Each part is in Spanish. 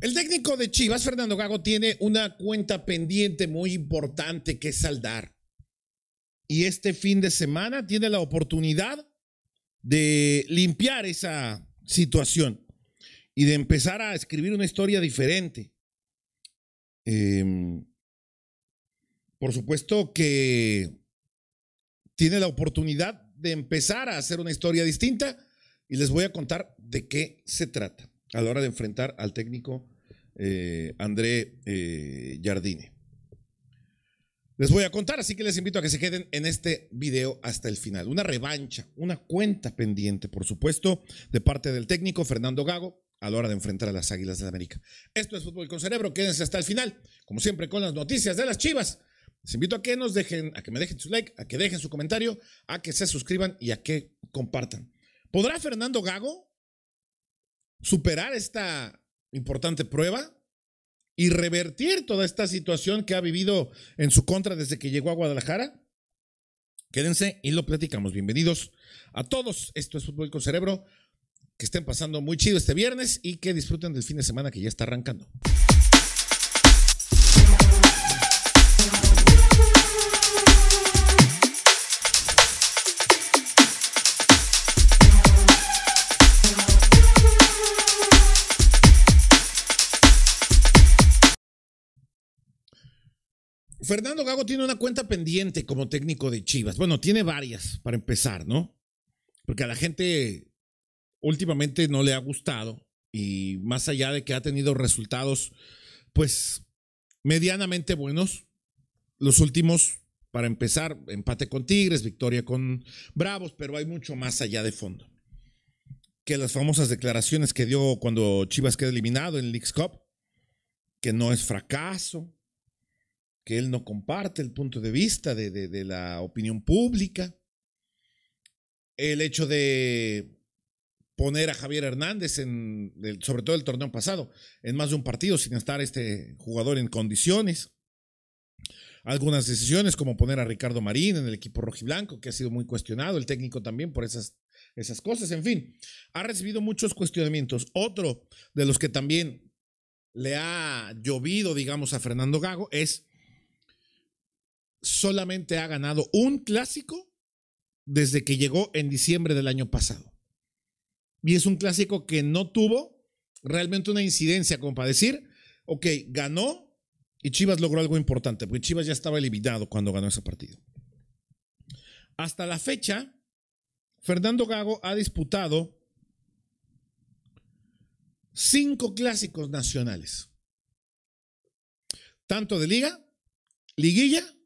El técnico de Chivas, Fernando Gago, tiene una cuenta pendiente muy importante que saldar. Y este fin de semana tiene la oportunidad de limpiar esa situación y de empezar a escribir una historia diferente. Em, por supuesto que tiene la oportunidad de empezar a hacer una historia distinta y les voy a contar de qué se trata a la hora de enfrentar al técnico eh, André Jardine. Eh, les voy a contar, así que les invito a que se queden en este video hasta el final. Una revancha, una cuenta pendiente, por supuesto, de parte del técnico Fernando Gago a la hora de enfrentar a las Águilas de América. Esto es Fútbol con Cerebro, quédense hasta el final, como siempre con las noticias de las Chivas. Les invito a que nos dejen, a que me dejen su like, a que dejen su comentario, a que se suscriban y a que compartan. ¿Podrá Fernando Gago superar esta importante prueba y revertir toda esta situación que ha vivido en su contra desde que llegó a Guadalajara? Quédense y lo platicamos. Bienvenidos a todos. Esto es Fútbol con Cerebro. Que estén pasando muy chido este viernes y que disfruten del fin de semana que ya está arrancando. Fernando Gago tiene una cuenta pendiente como técnico de Chivas. Bueno, tiene varias para empezar, ¿no? Porque a la gente últimamente no le ha gustado y más allá de que ha tenido resultados, pues medianamente buenos, los últimos, para empezar, empate con Tigres, victoria con Bravos, pero hay mucho más allá de fondo. Que las famosas declaraciones que dio cuando Chivas queda eliminado en Leagues Cup, que no es fracaso, que él no comparte el punto de vista de, de, la opinión pública. El hecho de poner a Javier Hernández, en sobre todo el torneo pasado, en más de un partido sin estar este jugador en condiciones. Algunas decisiones como poner a Ricardo Marín en el equipo rojiblanco, que ha sido muy cuestionado, el técnico también por esas, esas cosas, en fin, ha recibido muchos cuestionamientos. Otro de los que también le ha llovido, digamos, a Fernando Gago es solamente ha ganado un clásico desde que llegó en diciembre del año pasado. Y es un clásico que no tuvo realmente una incidencia como para decir, ok, ganó y Chivas logró algo importante, porque Chivas ya estaba eliminado cuando ganó ese partido. Hasta la fecha, Fernando Gago ha disputado cinco clásicos nacionales, tanto de liga, liguilla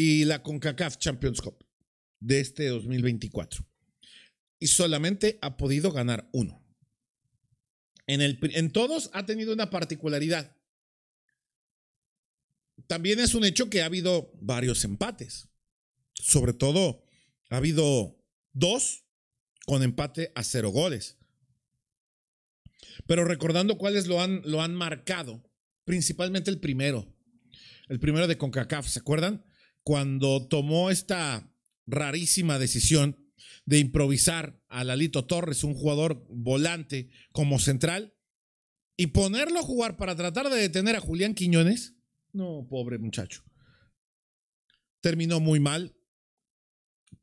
y la CONCACAF Champions Cup de este 2024. Y solamente ha podido ganar uno. En, el, en todos ha tenido una particularidad. También es un hecho que ha habido varios empates. Sobre todo, ha habido dos con empate a cero goles. Pero recordando cuáles lo han, lo han marcado, principalmente el primero, el primero de CONCACAF, ¿se acuerdan? cuando tomó esta rarísima decisión de improvisar a Lalito Torres, un jugador volante como central, y ponerlo a jugar para tratar de detener a Julián Quiñones. No, pobre muchacho. Terminó muy mal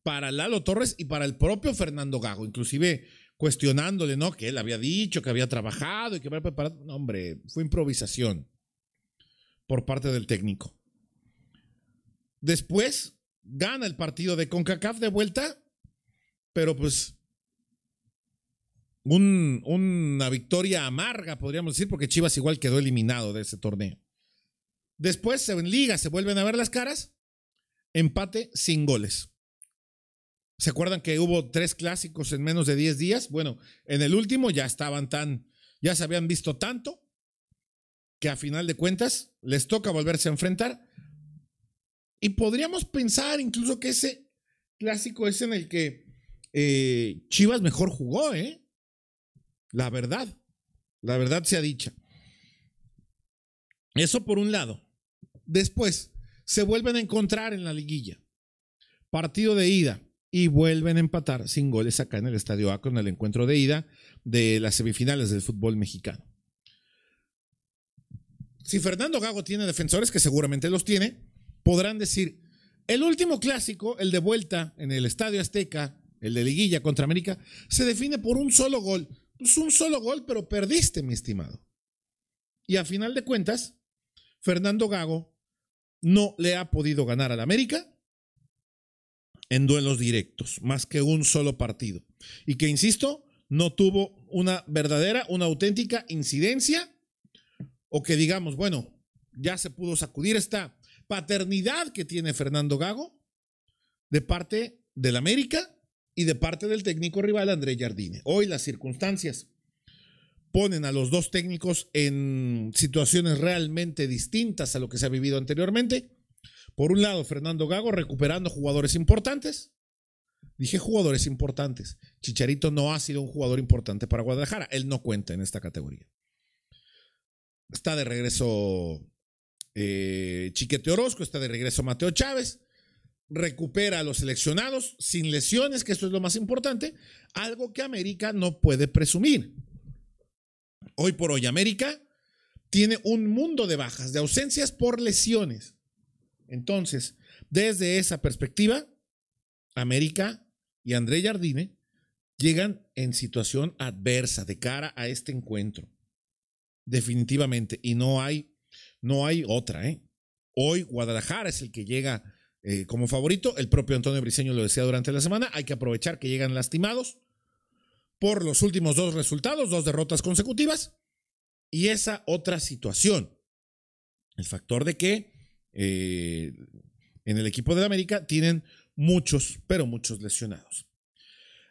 para Lalo Torres y para el propio Fernando Gago, inclusive cuestionándole, ¿no? Que él había dicho, que había trabajado y que había preparado. No, hombre, fue improvisación por parte del técnico. Después gana el partido de CONCACAF de vuelta, pero pues una victoria amarga, podríamos decir, porque Chivas igual quedó eliminado de ese torneo. Después en liga se vuelven a ver las caras, empate sin goles. ¿Se acuerdan que hubo tres clásicos en menos de 10 días? Bueno, en el último ya estaban tan, ya se habían visto tanto que a final de cuentas les toca volverse a enfrentar y podríamos pensar incluso que ese clásico es en el que eh, Chivas mejor jugó, ¿eh? La verdad. La verdad sea dicha. Eso por un lado. Después, se vuelven a encontrar en la liguilla. Partido de ida. Y vuelven a empatar sin goles acá en el Estadio Acro en el encuentro de ida de las semifinales del fútbol mexicano. Si Fernando Gago tiene defensores, que seguramente los tiene, podrán decir, el último clásico, el de vuelta en el Estadio Azteca, el de Liguilla contra América, se define por un solo gol. Es pues un solo gol, pero perdiste, mi estimado. Y a final de cuentas, Fernando Gago no le ha podido ganar al América en duelos directos, más que un solo partido. Y que, insisto, no tuvo una verdadera, una auténtica incidencia, o que digamos, bueno, ya se pudo sacudir esta paternidad que tiene Fernando Gago de parte del América y de parte del técnico rival André Jardine. Hoy las circunstancias ponen a los dos técnicos en situaciones realmente distintas a lo que se ha vivido anteriormente. Por un lado, Fernando Gago recuperando jugadores importantes. Dije jugadores importantes. Chicharito no ha sido un jugador importante para Guadalajara. Él no cuenta en esta categoría. Está de regreso eh, Chiquete Orozco, está de regreso Mateo Chávez, recupera a los seleccionados sin lesiones, que eso es lo más importante, algo que América no puede presumir. Hoy por hoy América tiene un mundo de bajas, de ausencias por lesiones. Entonces, desde esa perspectiva, América y André Jardine llegan en situación adversa de cara a este encuentro. Definitivamente, y no hay no hay otra, ¿eh? Hoy Guadalajara es el que llega eh, como favorito. El propio Antonio Briceño lo decía durante la semana. Hay que aprovechar que llegan lastimados por los últimos dos resultados, dos derrotas consecutivas. Y esa otra situación, el factor de que eh, en el equipo de América tienen muchos, pero muchos lesionados.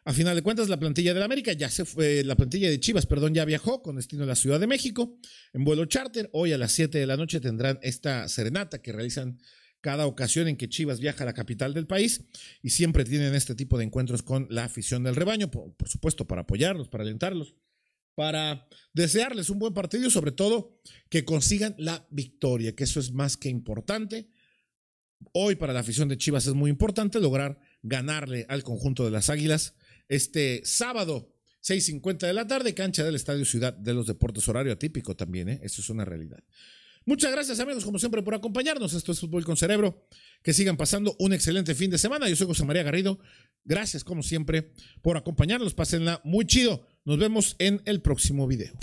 A final de cuentas, la plantilla de América ya se fue, la plantilla de Chivas, perdón, ya viajó con destino a la Ciudad de México en vuelo charter. Hoy a las 7 de la noche tendrán esta serenata que realizan cada ocasión en que Chivas viaja a la capital del país y siempre tienen este tipo de encuentros con la afición del rebaño, por, por supuesto, para apoyarlos, para alentarlos, para desearles un buen partido y sobre todo que consigan la victoria, que eso es más que importante. Hoy para la afición de Chivas es muy importante lograr ganarle al conjunto de las Águilas este sábado 6.50 de la tarde, cancha del Estadio Ciudad de los Deportes, horario atípico también, ¿eh? eso es una realidad. Muchas gracias amigos, como siempre, por acompañarnos. Esto es Fútbol con Cerebro. Que sigan pasando un excelente fin de semana. Yo soy José María Garrido. Gracias, como siempre, por acompañarnos. Pásenla muy chido. Nos vemos en el próximo video.